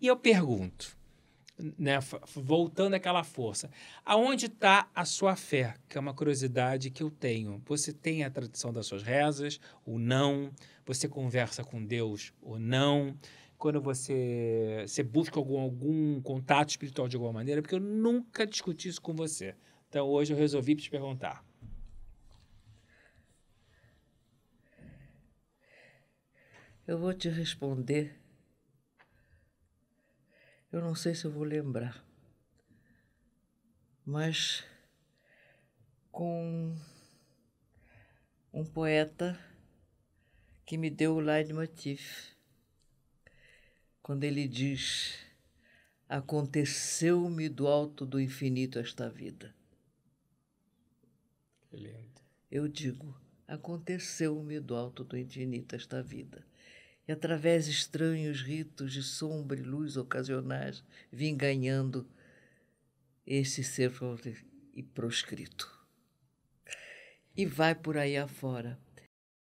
E eu pergunto, né, voltando àquela força, aonde está a sua fé? Que é uma curiosidade que eu tenho. Você tem a tradição das suas rezas ou não? Você conversa com Deus ou não? Quando você, você busca algum, algum contato espiritual de alguma maneira? Porque eu nunca discuti isso com você. Então hoje eu resolvi te perguntar. Eu vou te responder eu não sei se eu vou lembrar, mas com um poeta que me deu o leitmotiv, quando ele diz: Aconteceu-me do alto do infinito esta vida. lindo. Eu digo: Aconteceu-me do alto do infinito esta vida e, através de estranhos ritos de sombra e luz ocasionais, vim ganhando este ser e proscrito. E vai por aí afora